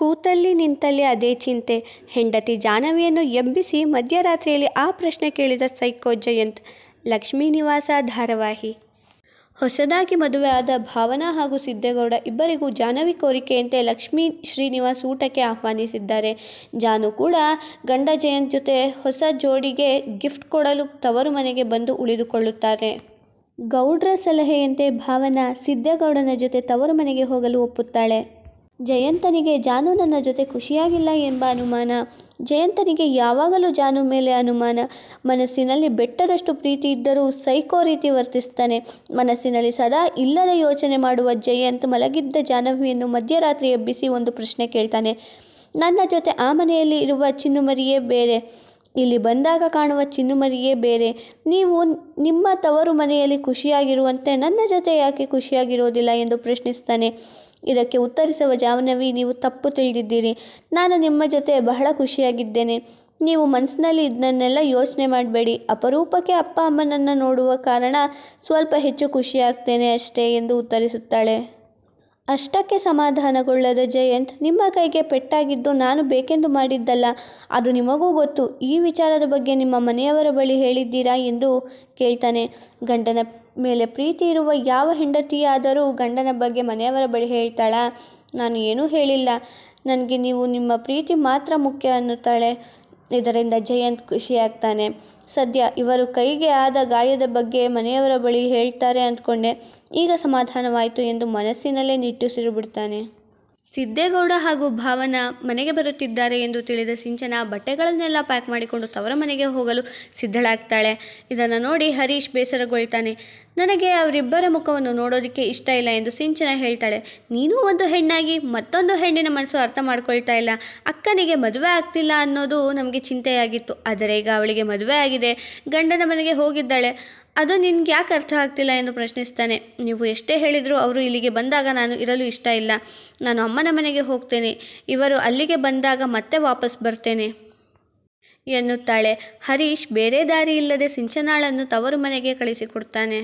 ಕೂತಲ್ಲಿ ನಿಂತಲ್ಲಿ ಅದೇ ಚಿಂತೆ ಹೆಂಡತಿ ಜಾನವಿಯನ್ನು ಎಬ್ಬಿಸಿ ಮಧ್ಯರಾತ್ರಿಯಲ್ಲಿ ಆ ಪ್ರಶ್ನೆ ಕೇಳಿದ ಸೈಕೋ ಜಯಂತ್ ನಿವಾಸ ಧಾರಾವಾಹಿ ಹೊಸದಾಗಿ ಮದುವೆಯಾದ ಭಾವನಾ ಹಾಗೂ ಸಿದ್ದೇಗೌಡ ಇಬ್ಬರಿಗೂ ಜಾನವಿ ಕೋರಿಕೆಯಂತೆ ಲಕ್ಷ್ಮೀ ಶ್ರೀನಿವಾಸ್ ಊಟಕ್ಕೆ ಆಹ್ವಾನಿಸಿದ್ದಾರೆ ಜಾನು ಕೂಡ ಗಂಡ ಜಯಂತ್ ಜೊತೆ ಹೊಸ ಜೋಡಿಗೆ ಗಿಫ್ಟ್ ಕೊಡಲು ತವರು ಮನೆಗೆ ಬಂದು ಉಳಿದುಕೊಳ್ಳುತ್ತಾರೆ ಗೌಡ್ರ ಸಲಹೆಯಂತೆ ಭಾವನಾ ಸಿದ್ದೇಗೌಡನ ಜೊತೆ ತವರು ಮನೆಗೆ ಹೋಗಲು ಒಪ್ಪುತ್ತಾಳೆ ಜಯಂತನಿಗೆ ಜಾನು ನನ್ನ ಜೊತೆ ಖುಷಿಯಾಗಿಲ್ಲ ಎಂಬ ಅನುಮಾನ ಜಯಂತನಿಗೆ ಯಾವಾಗಲೂ ಜಾನು ಮೇಲೆ ಅನುಮಾನ ಮನಸ್ಸಿನಲ್ಲಿ ಬೆಟ್ಟದಷ್ಟು ಪ್ರೀತಿ ಇದ್ದರೂ ಸೈಕೋ ರೀತಿ ವರ್ತಿಸ್ತಾನೆ ಮನಸ್ಸಿನಲ್ಲಿ ಸದಾ ಇಲ್ಲದ ಯೋಚನೆ ಮಾಡುವ ಜಯಂತ್ ಮಲಗಿದ್ದ ಜಾನವಿಯನ್ನು ಮಧ್ಯರಾತ್ರಿ ಎಬ್ಬಿಸಿ ಒಂದು ಪ್ರಶ್ನೆ ಕೇಳ್ತಾನೆ ನನ್ನ ಜೊತೆ ಆ ಮನೆಯಲ್ಲಿ ಇರುವ ಚಿನ್ನುಮರಿಯೇ ಬೇರೆ ಇಲ್ಲಿ ಬಂದಾಗ ಕಾಣುವ ಚಿನ್ನುಮರಿಯೇ ಬೇರೆ ನೀವು ನಿಮ್ಮ ತವರು ಮನೆಯಲ್ಲಿ ಖುಷಿಯಾಗಿರುವಂತೆ ನನ್ನ ಜೊತೆ ಯಾಕೆ ಖುಷಿಯಾಗಿರೋದಿಲ್ಲ ಎಂದು ಪ್ರಶ್ನಿಸ್ತಾನೆ ಇದಕ್ಕೆ ಉತ್ತರಿಸುವ ಜಾಹ್ನವಿ ನೀವು ತಪ್ಪು ತಿಳಿದಿದ್ದೀರಿ ನಾನು ನಿಮ್ಮ ಜೊತೆ ಬಹಳ ಖುಷಿಯಾಗಿದ್ದೇನೆ ನೀವು ಮನಸ್ಸಿನಲ್ಲಿ ಇದನ್ನೆಲ್ಲ ಯೋಚನೆ ಮಾಡಬೇಡಿ ಅಪರೂಪಕ್ಕೆ ಅಪ್ಪ ಅಮ್ಮನನ್ನು ನೋಡುವ ಕಾರಣ ಸ್ವಲ್ಪ ಹೆಚ್ಚು ಖುಷಿಯಾಗ್ತೇನೆ ಅಷ್ಟೇ ಎಂದು ಉತ್ತರಿಸುತ್ತಾಳೆ ಅಷ್ಟಕ್ಕೆ ಸಮಾಧಾನಗೊಳ್ಳದ ಜಯಂತ್ ನಿಮ್ಮ ಕೈಗೆ ಪೆಟ್ಟಾಗಿದ್ದು ನಾನು ಬೇಕೆಂದು ಮಾಡಿದ್ದಲ್ಲ ಅದು ನಿಮಗೂ ಗೊತ್ತು ಈ ವಿಚಾರದ ಬಗ್ಗೆ ನಿಮ್ಮ ಮನೆಯವರ ಬಳಿ ಹೇಳಿದ್ದೀರಾ ಎಂದು ಕೇಳ್ತಾನೆ ಗಂಡನ ಮೇಲೆ ಪ್ರೀತಿ ಇರುವ ಯಾವ ಹೆಂಡತಿಯಾದರೂ ಗಂಡನ ಬಗ್ಗೆ ಮನೆಯವರ ಬಳಿ ಹೇಳ್ತಾಳಾ ನಾನು ಏನೂ ಹೇಳಿಲ್ಲ ನನಗೆ ನೀವು ನಿಮ್ಮ ಪ್ರೀತಿ ಮಾತ್ರ ಮುಖ್ಯ ಅನ್ನುತ್ತಾಳೆ ಇದರಿಂದ ಜಯಂತ್ ಖುಷಿಯಾಗ್ತಾನೆ ಸದ್ಯ ಇವರು ಕೈಗೆ ಆದ ಗಾಯದ ಬಗ್ಗೆ ಮನೆಯವರ ಬಳಿ ಹೇಳ್ತಾರೆ ಅಂದ್ಕೊಂಡೆ ಈಗ ಸಮಾಧಾನವಾಯಿತು ಎಂದು ಮನಸ್ಸಿನಲ್ಲೇ ನಿಟ್ಟುಸಿರು ಬಿಡ್ತಾನೆ ಸಿದ್ದೇಗೌಡ ಹಾಗೂ ಭಾವನ ಮನೆಗೆ ಬರುತ್ತಿದ್ದಾರೆ ಎಂದು ತಿಳಿದ ಸಿಂಚನ ಬಟ್ಟೆಗಳನ್ನೆಲ್ಲ ಪ್ಯಾಕ್ ಮಾಡಿಕೊಂಡು ತವರ ಮನೆಗೆ ಹೋಗಲು ಸಿದ್ಧಳಾಗ್ತಾಳೆ ಇದನ್ನು ನೋಡಿ ಹರೀಶ್ ಬೇಸರಗೊಳ್ತಾನೆ ನನಗೆ ಅವರಿಬ್ಬರ ಮುಖವನ್ನು ನೋಡೋದಕ್ಕೆ ಇಷ್ಟ ಇಲ್ಲ ಎಂದು ಸಿಂಚನ ಹೇಳ್ತಾಳೆ ನೀನು ಒಂದು ಹೆಣ್ಣಾಗಿ ಮತ್ತೊಂದು ಹೆಣ್ಣಿನ ಮನಸ್ಸು ಅರ್ಥ ಮಾಡ್ಕೊಳ್ತಾ ಇಲ್ಲ ಅಕ್ಕನಿಗೆ ಮದುವೆ ಆಗ್ತಿಲ್ಲ ಅನ್ನೋದು ನಮಗೆ ಚಿಂತೆಯಾಗಿತ್ತು ಆದರೆ ಈಗ ಅವಳಿಗೆ ಮದುವೆ ಆಗಿದೆ ಗಂಡನ ಮನೆಗೆ ಹೋಗಿದ್ದಾಳೆ ಅದು ನಿನ್ಗೆ ಯಾಕೆ ಅರ್ಥ ಆಗ್ತಿಲ್ಲ ಎಂದು ಪ್ರಶ್ನಿಸ್ತಾನೆ ನೀವು ಎಷ್ಟೇ ಹೇಳಿದರೂ ಅವರು ಇಲ್ಲಿಗೆ ಬಂದಾಗ ನಾನು ಇರಲು ಇಷ್ಟ ಇಲ್ಲ ನಾನು ಅಮ್ಮನ ಮನೆಗೆ ಹೋಗ್ತೇನೆ ಇವರು ಅಲ್ಲಿಗೆ ಬಂದಾಗ ಮತ್ತೆ ವಾಪಸ್ ಬರ್ತೇನೆ ಎನ್ನುತ್ತಾಳೆ ಹರೀಶ್ ಬೇರೆ ದಾರಿ ಇಲ್ಲದೆ ಸಿಂಚನಾಳನ್ನು ತವರು ಮನೆಗೆ ಕಳಿಸಿಕೊಡ್ತಾನೆ